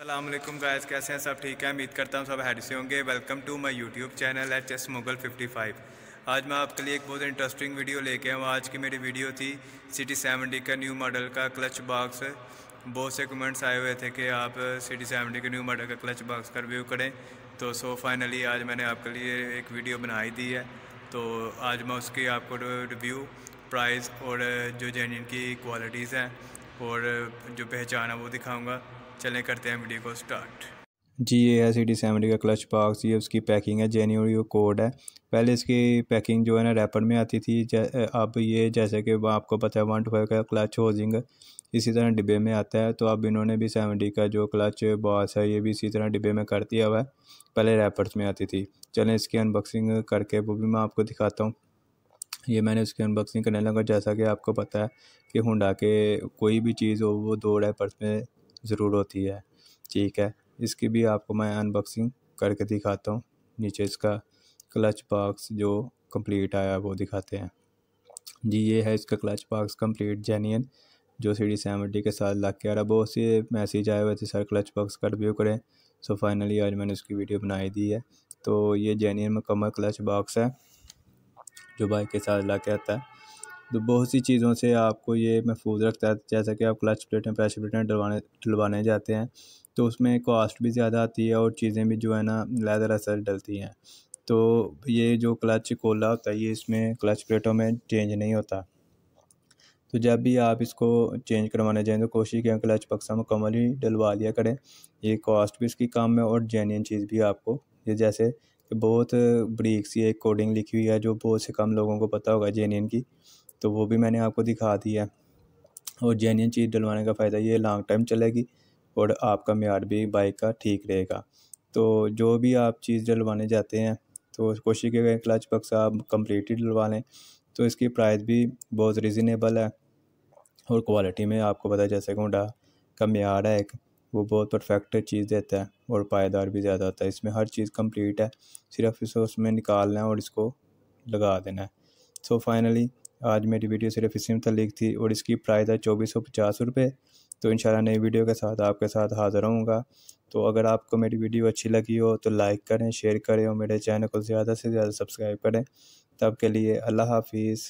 अल्लाम गायस कैसे हैं सब ठीक है उम्मीद करता हूँ सब हेड से होंगे welcome to my YouTube channel H S Mughal fifty five आज मैं आपके लिए एक बहुत इंटरेस्टिंग वीडियो लेके आया हूँ आज की मेरी वीडियो थी सिटी 70 का न्यू मॉडल का क्लच बॉक्स बहुत से कमेंट्स आए हुए थे कि आप सिटी 70 के न्यू मॉडल का क्लच बॉक्स का रिव्यू करें तो सो फाइनली आज मैंने आपके लिए एक वीडियो बनाई दी है तो आज मैं उसकी आपको रिव्यू प्राइस और जो जेन की क्वालिटीज़ हैं और जो पहचान है वो दिखाऊँगा चलें करते हैं वीडियो को स्टार्ट जी ये है सी डी सेवेंटी का क्लच बॉक्स ये उसकी पैकिंग है जेन्यू कोड है पहले इसकी पैकिंग जो है ना रैपर में आती थी अब ये जैसे कि आपको पता है वन टू फाइव का क्लच होजिंग इसी तरह डिब्बे में आता है तो अब इन्होंने भी सेवेंटी का जो क्लच बॉस है ये भी इसी तरह डिब्बे में कर दिया हुआ है पहले रैपर्स में आती थी चलें इसकी अनबॉक्सिंग करके वो भी मैं आपको दिखाता हूँ ये मैंने उसकी अनबॉक्सिंग करने लगा जैसा कि आपको पता है कि हुडा के कोई भी चीज़ हो वो दो रैपर्स में ज़रूर होती है ठीक है इसकी भी आपको मैं अनबॉक्सिंग करके दिखाता हूँ नीचे इसका क्लच बॉक्स जो कंप्लीट आया वो दिखाते हैं जी ये है इसका क्लच बॉक्स कंप्लीट जेन्यन जो सी डी सेवेंटी के साथ लग के आ रहा बहुत से मैसेज आए हुए थे सर क्लच बॉक्स का रिव्यू करें सो फाइनली आज मैंने उसकी वीडियो बनाई दी है तो ये जेन्यन मुकम्मल क्लच बॉक्स है जो बाइक के साथ ला के आता है तो बहुत सी चीज़ों से आपको ये महफूज रखता है जैसा कि आप क्लच प्लेटें प्रेशर प्लेटें डलवाने डलवाने जाते हैं तो उसमें कॉस्ट भी ज़्यादा आती है और चीज़ें भी जो है ना लहदर असर डलती हैं तो ये जो क्लच कोला होता है ये इसमें क्लच प्लेटों में चेंज नहीं होता तो जब भी आप इसको चेंज करवाने जाएँ तो कोशिश करें क्लच पक्सा मुकम्मल ही डलवा लिया करें ये कॉस्ट भी इसकी कम है और जेन्यन चीज़ भी आपको ये जैसे बहुत ब्रीक सी एक कोडिंग लिखी हुई है जो बहुत से कम लोगों को पता होगा जेन्यन की तो वो भी मैंने आपको दिखा दी है और जेन्यन चीज़ डलवाने का फ़ायदा ये लॉन्ग टाइम चलेगी और आपका म्यार भी बाइक का ठीक रहेगा तो जो भी आप चीज़ डलवाने जाते हैं तो कोशिश गई क्लच बक्स आप कम्प्लीट ही डलवा लें तो इसकी प्राइस भी बहुत रिजनेबल है और क्वालिटी में आपको पता है जैसे गुंडा का म्यार है एक वो बहुत परफेक्ट चीज़ देता है और पायदार भी ज़्यादा होता है इसमें हर चीज़ कंप्लीट है सिर्फ इसे उसमें निकालना है और इसको लगा देना है सो so फाइनली आज मेरी वीडियो सिर्फ इसी तलीक थी और इसकी प्राइस है चौबीस सौ पचास रुपये तो इन नई वीडियो के साथ आपके साथ हाज़िर होऊंगा तो अगर आपको मेरी वीडियो अच्छी लगी हो तो लाइक करें शेयर करें और मेरे चैनल को ज़्यादा से ज़्यादा सब्सक्राइब करें तब के लिए अल्लाह हाफिज़